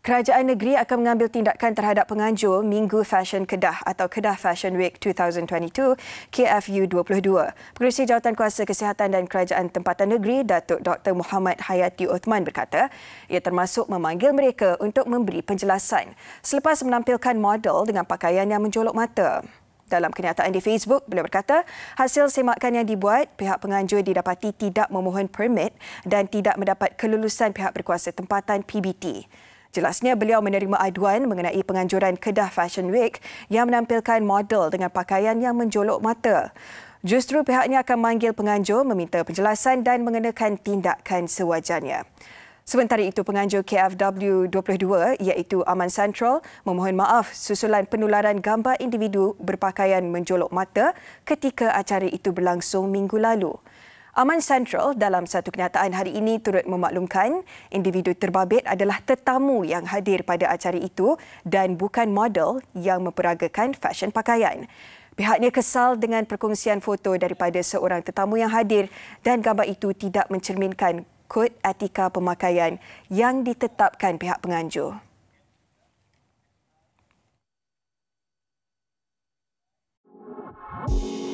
Kerajaan negeri akan mengambil tindakan terhadap penganjur Minggu Fashion Kedah atau Kedah Fashion Week 2022 KFU 22. Pengerusi Jawatan Kuasa Kesihatan dan Kerajaan Tempatan Negeri Datuk Dr. Muhammad Hayati Uthman berkata ia termasuk memanggil mereka untuk memberi penjelasan selepas menampilkan model dengan pakaian yang menjolok mata. Dalam kenyataan di Facebook, beliau berkata, hasil semakan yang dibuat, pihak penganjur didapati tidak memohon permit dan tidak mendapat kelulusan pihak berkuasa tempatan PBT. Jelasnya beliau menerima aduan mengenai penganjuran Kedah Fashion Week yang menampilkan model dengan pakaian yang menjolok mata. Justru pihaknya akan manggil penganjur meminta penjelasan dan mengenakan tindakan sewajarnya. Sementara itu penganjur KFW 22 iaitu Aman Central memohon maaf susulan penularan gambar individu berpakaian menjolok mata ketika acara itu berlangsung minggu lalu. Aman Central dalam satu kenyataan hari ini turut memaklumkan individu terbabit adalah tetamu yang hadir pada acara itu dan bukan model yang memperagakan fashion pakaian. Pihaknya kesal dengan perkongsian foto daripada seorang tetamu yang hadir dan gambar itu tidak mencerminkan kod etika pemakaian yang ditetapkan pihak penganjur. thank you